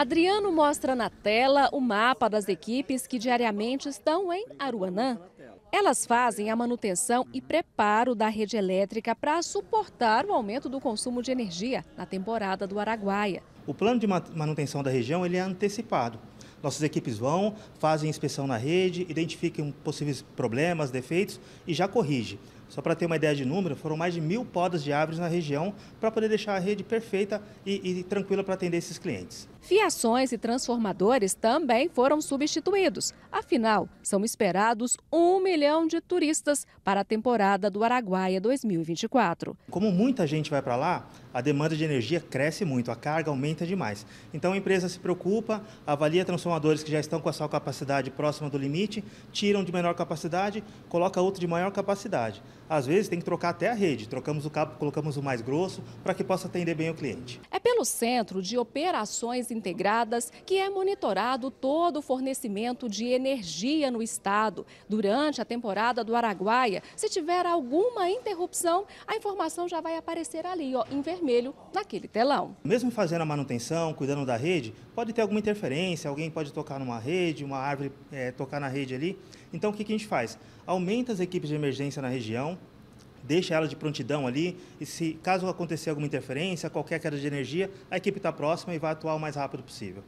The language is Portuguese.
Adriano mostra na tela o mapa das equipes que diariamente estão em Aruanã. Elas fazem a manutenção e preparo da rede elétrica para suportar o aumento do consumo de energia na temporada do Araguaia. O plano de manutenção da região ele é antecipado. Nossas equipes vão, fazem inspeção na rede, identificam possíveis problemas, defeitos e já corrigem. Só para ter uma ideia de número, foram mais de mil podas de árvores na região para poder deixar a rede perfeita e, e tranquila para atender esses clientes. Fiações e transformadores também foram substituídos. Afinal, são esperados um milhão de turistas para a temporada do Araguaia 2024. Como muita gente vai para lá, a demanda de energia cresce muito, a carga aumenta demais. Então a empresa se preocupa, avalia transformadores que já estão com a sua capacidade próxima do limite, tiram de menor capacidade, coloca outro de maior capacidade. Às vezes tem que trocar até a rede. Trocamos o cabo, colocamos o mais grosso para que possa atender bem o cliente. É pelo Centro de Operações Integradas, que é monitorado todo o fornecimento de energia no estado. Durante a temporada do Araguaia, se tiver alguma interrupção, a informação já vai aparecer ali, ó, em vermelho, naquele telão. Mesmo fazendo a manutenção, cuidando da rede, pode ter alguma interferência, alguém pode tocar numa rede, uma árvore é, tocar na rede ali. Então, o que, que a gente faz? Aumenta as equipes de emergência na região, deixa ela de prontidão ali e se caso acontecer alguma interferência, qualquer queda de energia, a equipe está próxima e vai atuar o mais rápido possível.